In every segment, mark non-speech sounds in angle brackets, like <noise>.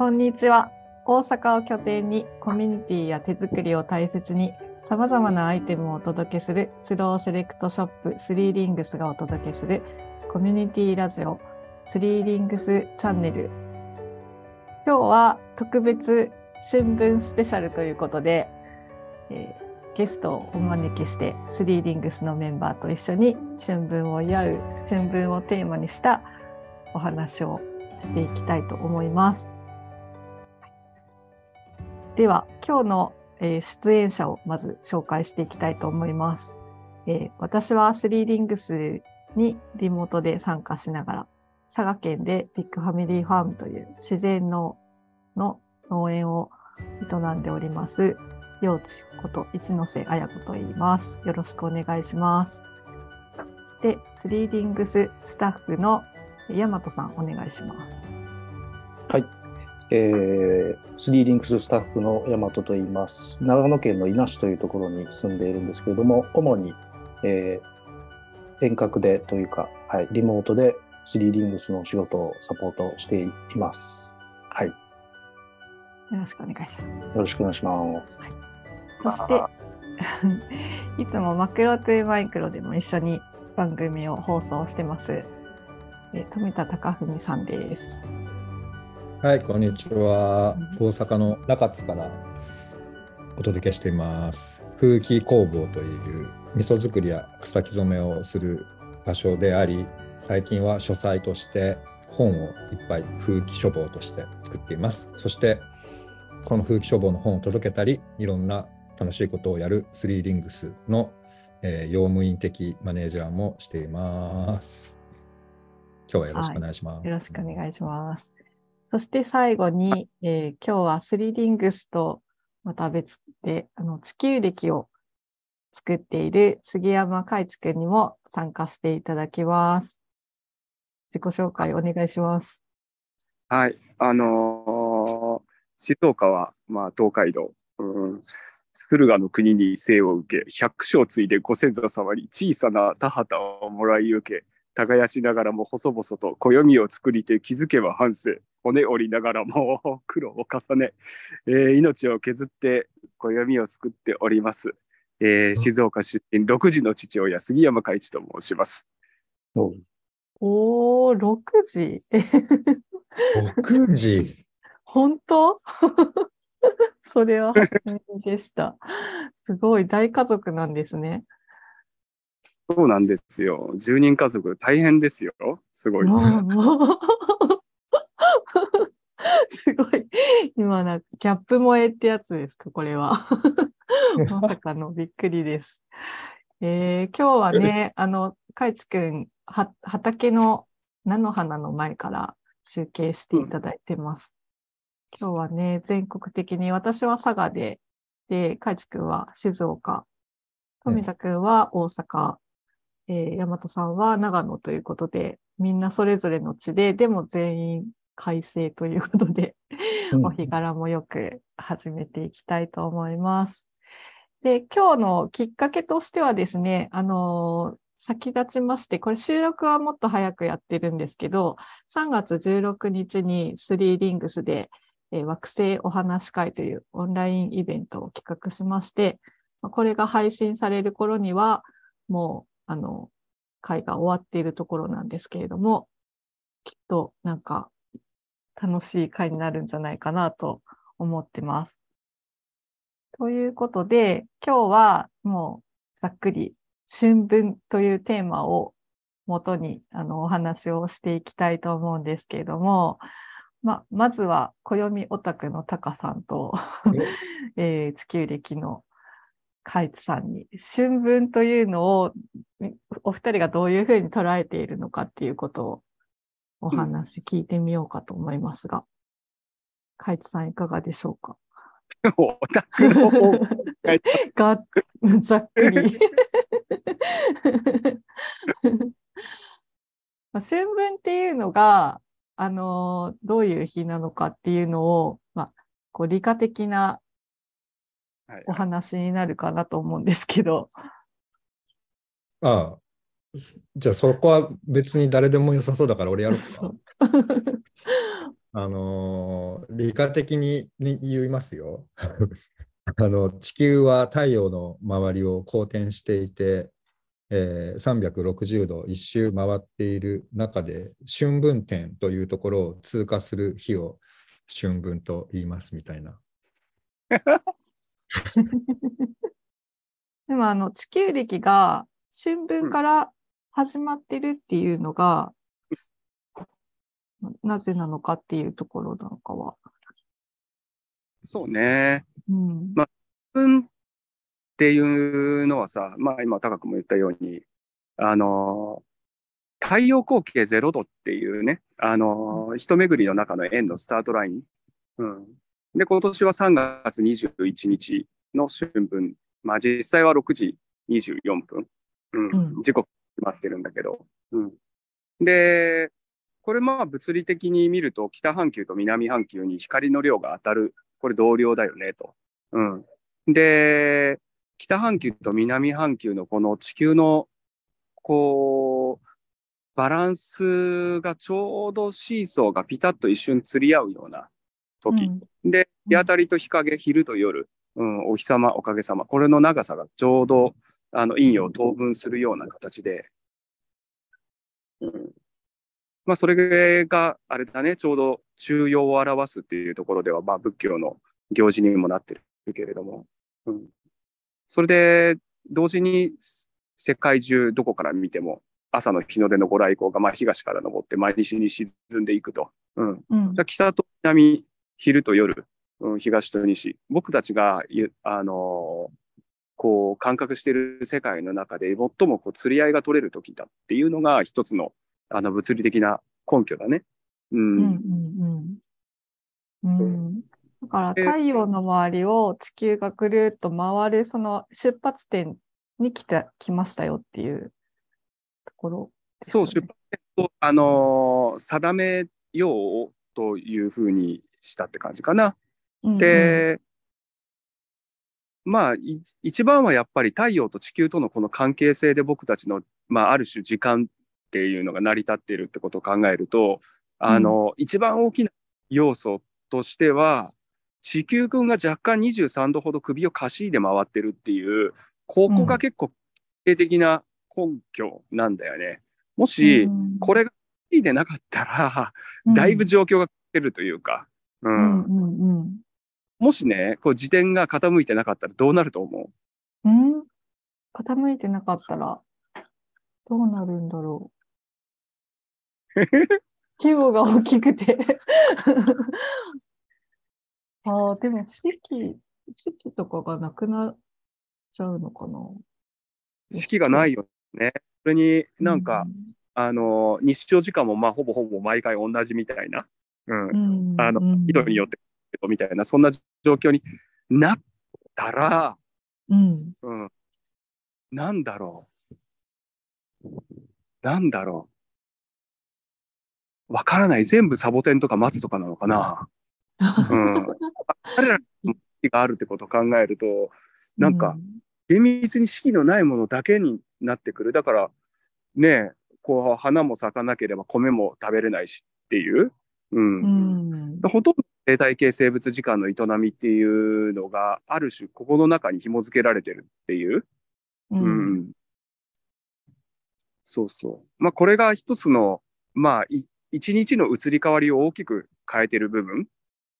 こんにちは。大阪を拠点にコミュニティや手作りを大切にさまざまなアイテムをお届けするスローセレクトショップスリーリングスがお届けするコミュニティラジオスリーリングスチャンネル。今日は特別春分スペシャルということで、えー、ゲストをお招きしてスリーリングスのメンバーと一緒に春分を祝う春分をテーマにしたお話をしていきたいと思います。では今日の、え出演者をまず紹介していきたいと思います。え私はスリーリングスにリモートで参加しながら佐賀県でビッグファミリーファームという自然農の農園を営んでおります。洋稚こと一ノ瀬彩子と言います。よろしくお願いします。そしてスリーディングススタッフの大和さんお願いします。はい、えー、3リンクススタッフの大和と言います。長野県の伊那市というところに住んでいるんですけれども、主に、えー、遠隔でというか、はい、リモートでスリーリングスの仕事をサポートしています。はい。よろしくお願いします。よろしくお願いします。はい、そして、<laughs> いつもマクロとマイクロでも一緒に番組を放送してます。え富田隆文さんです。はい、こんにちは。大阪の中津からお届けしています。風紀工房という味噌作りや草木染めをする場所であり、最近は書斎として本をいっぱい風紀書房として作っています。そして、この風紀書房の本を届けたり、いろんな楽しいことをやるスリーリングスの、えー、用務員的マネージャーもしています。今日はよろしくお願いします。はい、よろしくお願いします。そして最後に、えー、今日はスリリングスとまた別で、あの地球歴を作っている杉山海地君にも参加していただきます。自己紹介お願いします。はい、あのー、静岡は、まあ、東海道、うん、駿河の国に生を受け、百姓継いでご先祖様に小さな田畑をもらい受け、耕しながらも細々と暦を作りて気づけば半省。骨折りながらも <laughs> 苦労を重ね、えー、命を削って暦を作っております、えー、静岡出身6時の父親杉山海一と申します。おお6時6時本当 <laughs> それはでした。すごい大家族なんですね。そうなんですよ。10人家族大変ですよ。すごい。今な、ギャップ萌えってやつですか、これは。<laughs> まさかのびっくりです。えー、今日はね、<laughs> あの、かいちくん、は畑の菜の花の前から中継していただいてます。うん、今日はね、全国的に、私は佐賀で、で、かいちくんは静岡、富田くんは大阪、えー、大和さんは長野ということで、みんなそれぞれの地で、でも全員快晴ということで、お日柄もよく始めていきたいと思います。で、今日のきっかけとしてはですね、あの先立ちまして、これ収録はもっと早くやってるんですけど、3月16日に3リングスで、え惑星お話会というオンラインイベントを企画しまして、これが配信される頃には、もう、あの、会が終わっているところなんですけれども、きっとなんか楽しい回になるんじゃないかなと思ってます。ということで、今日はもうざっくり春分というテーマをもとにあのお話をしていきたいと思うんですけれども、ままずは暦オタクのタカさんと <laughs> えー、地球歴のカイツさんに春分というのをお二人がどういうふうに捉えているのかっていうことをお話聞いてみようかと思いますが、海、イ津、さんいかがでしょうか。オタクの方がざっくり春分っていうのが、あのどういう日なのかっていうのを、まあ、こう理科的なお話になるかなと思うんですけど。はい、ああじゃあそこは別に誰でも良さそうだから俺やろうか。あのー、理科的に言いますよ。<laughs> あの地球は太陽の周りを公転していて、えー、360度一周回っている中で春分点というところを通過する日を春分と言いますみたいな。<laughs> でもあの地球歴が春分から始まってるっていうのが、なぜなのかっていうところなんかは。そうね。うん。まあ、運っていうのはさ、まあ今、高くも言ったように、あの、太陽光景ゼロ度っていうね、あの、一巡りの中の円のスタートライン。うん。で、今年は3月21日の春分。まあ実際は6時24分。うん。うん、時刻まってるんだけど。うん、で、これまあ物理的に見ると北半球と南半球に光の量が当たる。これ同量だよね、と。うん。で、北半球と南半球のこの地球の、こう、バランスがちょうどシーソーがピタッと一瞬釣り合うような時。うん、で、日当たりと日陰、昼と夜。うん、お日様、おかげさま。これの長さがちょうど、あの、陰陽等分するような形で、うん。まあ、それが、あれだね、ちょうど中庸を表すっていうところでは、まあ、仏教の行事にもなってるけれども、うん。それで、同時に、世界中どこから見ても、朝の日の出のご来光が、まあ、東から昇って、毎日に沈んでいくと。うん。うん、北と南、昼と夜、うん、東と西。僕たちが、あの、こう、感覚している世界の中で最もこう、釣り合いが取れる時だっていうのが一つの、あの、物理的な根拠だね。うん。うんうんうん、うん、だから太陽の周りを地球がぐるっと回るその出発点に来た、来ましたよっていうところ、ね、そう出発点を、あのー、定めようというふうにしたって感じかな。で、まあ、一番はやっぱり太陽と地球とのこの関係性で僕たちの、まあ、ある種時間っていうのが成り立っているってことを考えると、あの、うん、一番大きな要素としては、地球君が若干23度ほど首をかしいで回ってるっていう、ここが結構、定的な根拠なんだよね。もし、これがいいでなかったら、だいぶ状況が変わってるというか、うん。うんうんうんもしね、こう自転が傾いてなかったらどうなると思うん傾いてなかったらどうなるんだろう。<laughs> 規模が大きくて <laughs> ああ、でも四季とかがなくなっちゃうのかな。四季がないよね。それになんか、うん、あの、日照時間もまあほぼほぼ毎回同じみたいな。うん。うん、あの、人によってどみたいなそんな状況になったら、うん、うん、なんだろうなんだろうわからない全部サボテンとか松とかなのかな、<laughs> うん、彼らのがあるってことを考えるとなんか厳密に四季のないものだけになってくるだからねこう花も咲かなければ米も食べれないしっていう、うん、うん、ほとんど生態系生物時間の営みっていうのがある種ここの中に紐付けられてるっていう、うん、うん、そうそう。まあこれが一つの、まあ一日の移り変わりを大きく変えてる部分。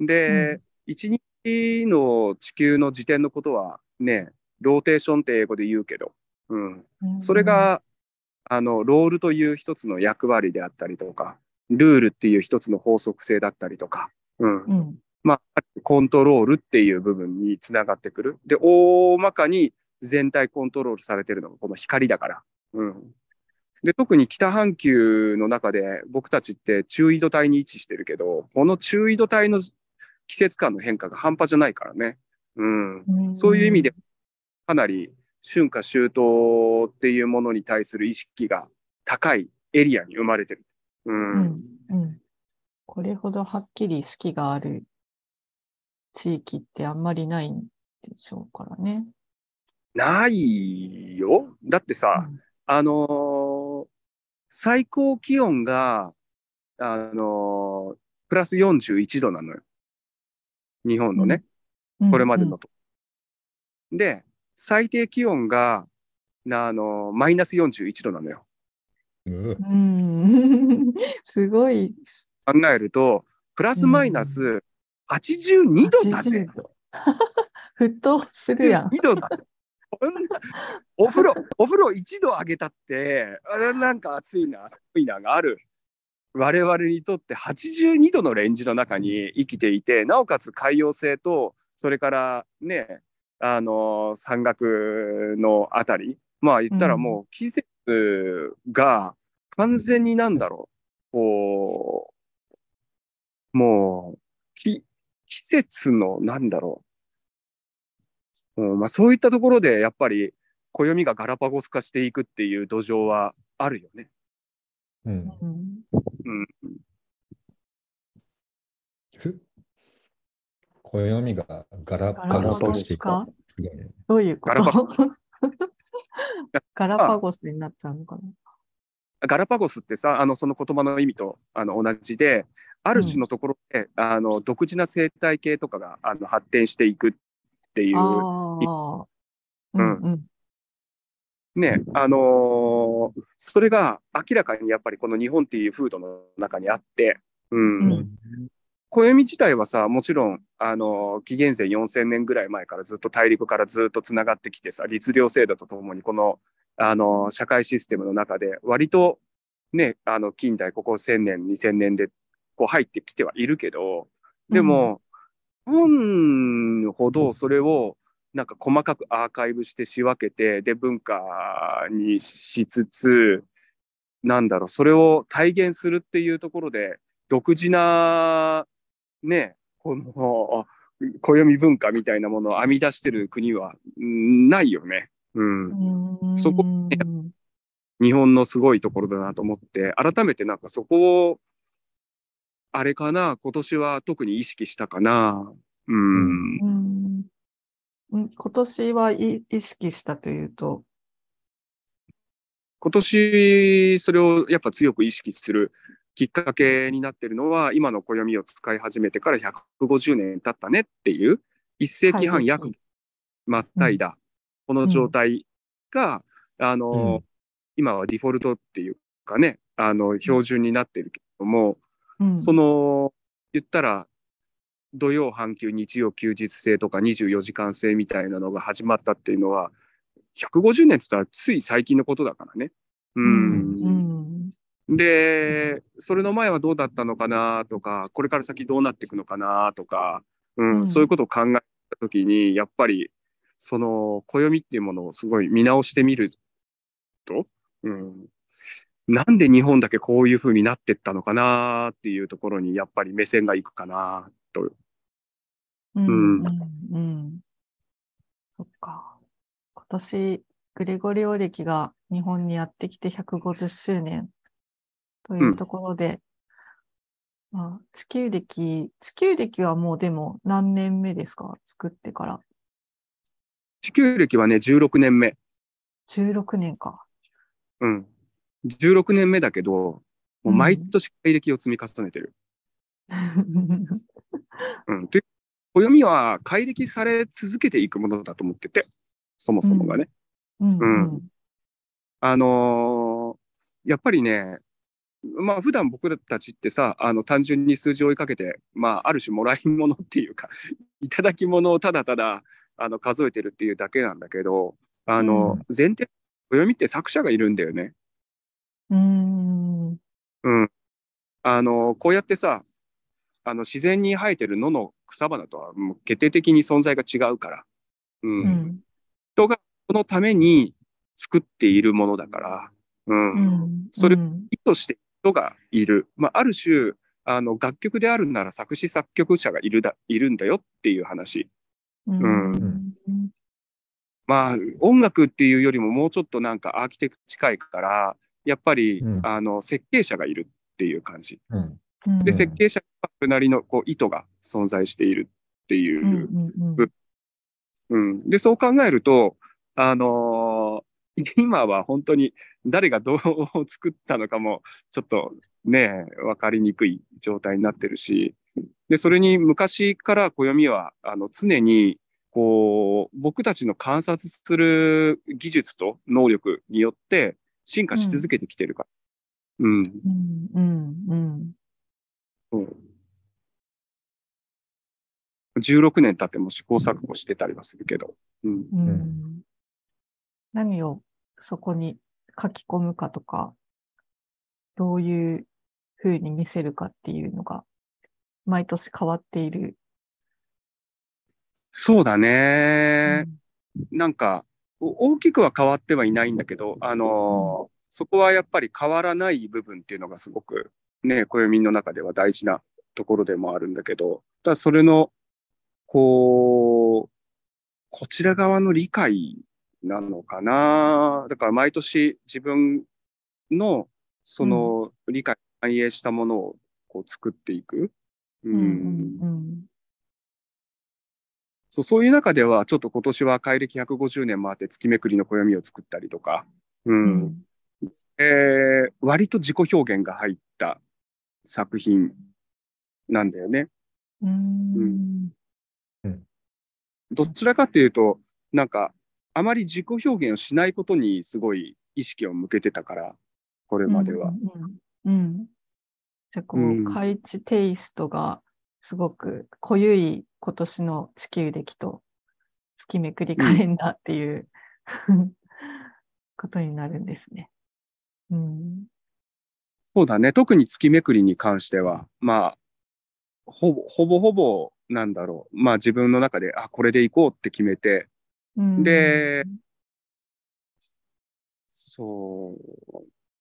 で、一、うん、日の地球の時点のことはね、ローテーションって英語で言うけど、うん。うん、それが、あの、ロールという一つの役割であったりとか、ルールっていう一つの法則性だったりとか、うん。まあ、コントロールっていう部分につながってくる。で、大まかに全体コントロールされてるのがこの光だから。うん。で、特に北半球の中で僕たちって中緯度帯に位置してるけど、この中緯度帯の季節感の変化が半端じゃないからね。うん。うそういう意味で、かなり春夏秋冬っていうものに対する意識が高いエリアに生まれてる。うん。うんうん、これほどはっきり好きがある地域ってあんまりないんでしょうからね。ないよ。だってさ、うん、あのー、最高気温が、あのー、プラス41度なのよ。日本のね、うん、これまでのと。うんうん、で、最低気温が、あのー、マイナス41度なのよ。うん、<laughs> すごい、考えると、プラスマイナス82度だぜ。う <laughs> 沸騰するやん。2度だ。お風呂、お風呂1度上げたって、なんか暑いな、寒いながある。我々にとって82度のレンジの中に生きていて、なおかつ海洋性と、それからね、あの、山岳のあたり、まあ言ったらもう季節が完全になんだろう、うん、こもう、き、季節の、なんだろう。うまあそういったところで、やっぱり、暦がガラパゴス化していくっていう土壌はあるよね。うん。うん。暦がガラパゴス化していく。どういうガラパゴス <laughs> ガラパゴスになっちゃうのかなガラパゴスってさ、あの、その言葉の意味と、あの、同じで、ある種のところで、うん、あの独自な生態系とかがあの発展していくっていう。ねあのー、それが明らかにやっぱりこの日本っていう風土の中にあって、うん。うん、暦自体はさ、もちろん、あのー、紀元前4000年ぐらい前からずっと大陸からずっとつながってきてさ、律令制度とともにこの、あのー、社会システムの中で割とね、あの、近代、ここ1000年、2000年でこう入ってきてはいるけど、でも、本ほどそれをなんか細かくアーカイブして仕分けて、で、文化にしつつ、なんだろう、それを体現するっていうところで、独自な、ね、この、暦文化みたいなものを編み出してる国はないよね。うん。うんそこ、ね、日本のすごいところだなと思って、改めてなんかそこをあれかな、今年は特に意識したかな。うん。うん今年は意識したというと今年それをやっぱ強く意識するきっかけになってるのは今の暦を使い始めてから150年経ったねっていう一世紀半約まったいだ、この状態が、あの、今はデフォルトっていうかねあの標準になってるけども、その言ったら土曜半休日曜休日制とか24時間制みたいなのが始まったっていうのは150年って言ったらつい最近のことだからね。うん、うん、でそれの前はどうだったのかなとかこれから先どうなっていくのかなとか、うん、うん、そういうことを考えた時にやっぱりその暦っていうものをすごい見直してみると、うん、なんで日本だけこういう風になってったのかなっていうところにやっぱり目線がいくかなと。うん、うんうん、そっか。今年、グレゴリオ歴が日本にやってきて150周年というところで、うん、まあ、地球歴、地球歴はもうでも何年目ですか作ってから。地球歴はね、16年目。16年か。うん。16年目だけど、もう毎年経歴を積み重ねてる。うん、という暦は解歴され続けていくものだと思ってて、そもそもがね。うん。うん、うん、あのー、やっぱりね、まあ普段僕たちってさ、あの単純に数字を追いかけて、まあある種もらい物っていうか、<laughs> いただき物をただただあの数えてるっていうだけなんだけど、あの、前提、暦って作者がいるんだよね。うん。うん。あの、こうやってさ、あの、自然に生えてる野の草花とはもう決定的に存在が違うから。うん。うん、人がこのために作っているものだから、うん。うん、それを意図して人がいる。まあ、ある種、あの、楽曲であるなら作詞作曲者がいるだ、いるんだよっていう話。うん。うん、まあ、音楽っていうよりももうちょっとなんかアーキテクト近いから、やっぱり、うん、あの設計者がいるっていう感じ。うん、で設計者なりのこう意図が存在しているっていう。うん、でそう考えるとあのー、今は本当に誰がどう作ったのかもちょっとね分かりにくい状態になってるしでそれに昔から暦はあの常にこう僕たちの観察する技術と能力によって進化し続けてきてるから。うん。うん、うん、うん。16年経っても試行錯誤してたりはするけど。うん。うん、何をそこに書き込むかとか、どういうふうに見せるかっていうのが、毎年変わっている。そうだね。うん、なんか、大きくは変わってはいないんだけど、あのー、そこはやっぱり変わらない部分っていうのがすごくね、暦の中では大事なところでもあるんだけど、ただそれの、こう、こちら側の理解なのかな。だから毎年自分のその理解、反映したものをこう作っていく。うん。うんうんそう、そういう中では、ちょっと今年は怪暦150年もあって、月めくりの暦を作ったりとか、うん。うん、えー、割と自己表現が入った作品なんだよね。うん。うん、どちらかというと、なんか、あまり自己表現をしないことにすごい意識を向けてたから、これまでは。うん、うん。うん、じゃこう、開、智、テイストがすごく濃ゆい今年の地球歴と月めくりカレンダーっていう、うん、ことになるんですね。うん、そうだね。特に月めくりに関しては、まあ、ほぼほぼほぼなんだろう。まあ自分の中で、あ、これでいこうって決めて、で、そう、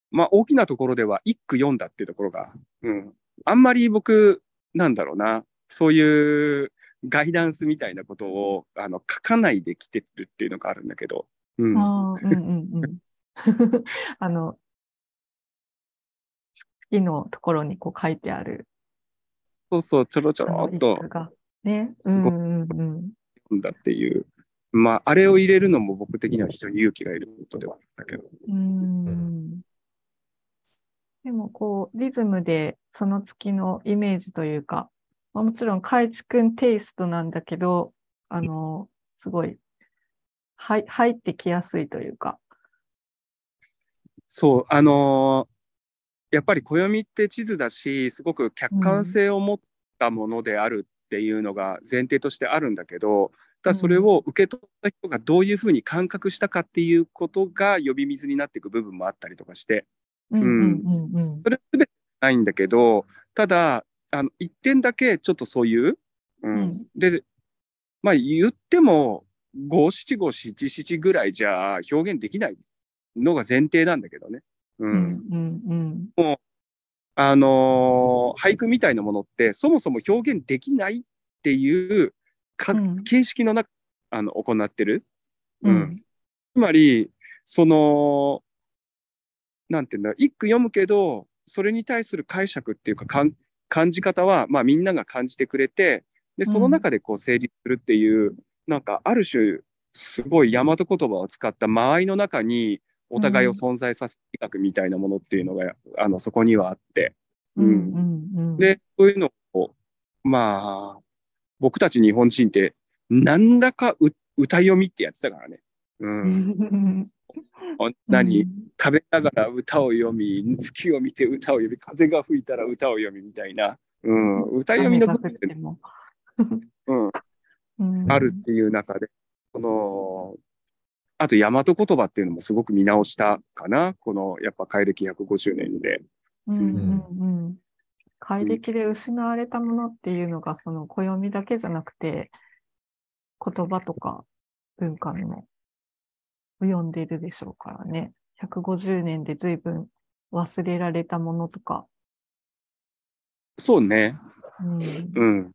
まあ大きなところでは一句読んだっていうところが、うん。あんまり僕、なんだろうな、そういうガイダンスみたいなことをあの書かないで来てるっていうのがあるんだけど。うん、あ,、うんうんうん、<laughs> あの月のところにこう書いてある。そうそう、ちょろちょろっと。ね。うんうんうん。んだっていう。まあ、あれを入れるのも僕的には非常に勇気がいることではあんだけど。うん。でも、こう、リズムでその月のイメージというか、まあ、もちろん、かいちくんテイストなんだけど、あの、すごい、はい、入ってきやすいというか。そう、あのー、やっぱり暦って地図だし、すごく客観性を持ったものであるっていうのが前提としてあるんだけど、だそれを受け取った人がどういうふうに感覚したかっていうことが呼び水になっていく部分もあったりとかして、うん。それは全てないんだけど、ただ、あの、一点だけちょっとそういう、うん。うん、で、まあ言っても、五七五七七ぐらいじゃ表現できないのが前提なんだけどね。うん。うんうんもう、あのー、俳句みたいなものってそもそも表現できないっていうか、うん、形式の中、あの、行ってる。うん。つまり、その、なんていうんだ、一句読むけど、それに対する解釈っていうか、かん感じ方は、まあ、みんなが感じてくれてでその中でこう成立するっていう、うん、なんかある種すごい大和言葉を使った間合いの中にお互いを存在させる企画みたいなものっていうのが、うん、あのそこにはあって、うん、うん、でそういうのをまあ僕たち日本人ってなんだか歌読みってやってたからね。うん、<laughs> 女に食べながら歌を読み、月を見て歌を読み、風が吹いたら歌を読みみたいな、うん、歌読みの部分でも、<laughs> うん、あるっていう中で、この、あと大和言葉っていうのもすごく見直したかな、このやっぱ怪力150年で。うんうんうん、で失われたものっていうのが、その暦だけじゃなくて、言葉とか文化にも及んでいるでしょうからね。150年で随分忘れられたものとか。そうね。うん。うん、